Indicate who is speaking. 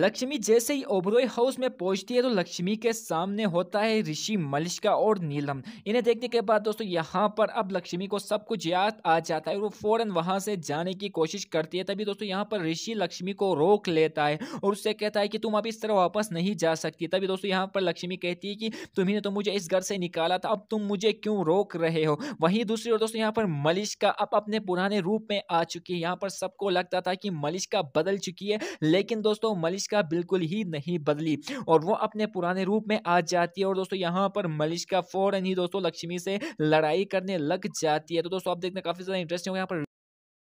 Speaker 1: लक्ष्मी जैसे ही ओबरोय हाउस में पहुंचती है तो लक्ष्मी के सामने होता है ऋषि मलिश्का और नीलम इन्हें देखने के बाद दोस्तों यहाँ पर अब लक्ष्मी को सब कुछ याद आ जाता है और वो फ़ौरन वहाँ से जाने की कोशिश करती है तभी दोस्तों यहाँ पर ऋषि लक्ष्मी को रोक लेता है और उससे कहता है कि तुम अब इस तरह वापस नहीं जा सकती तभी दोस्तों यहाँ पर लक्ष्मी कहती है कि तुम्हें तो मुझे इस घर से निकाला था अब तुम मुझे क्यों रोक रहे हो वहीं दूसरी ओर दोस्तों यहाँ पर मलिश्का अब अपने पुराने रूप में आ चुकी है यहाँ पर सबको लगता था कि मलिश्का बदल चुकी है लेकिन दोस्तों मलिश मलिश्का बिल्कुल ही नहीं बदली और वो अपने पुराने रूप में आ जाती है और दोस्तों यहाँ पर मलिश का फौरन ही दोस्तों लक्ष्मी से लड़ाई करने लग जाती है तो दोस्तों आप देखना काफी ज्यादा इंटरेस्टिंग यहाँ पर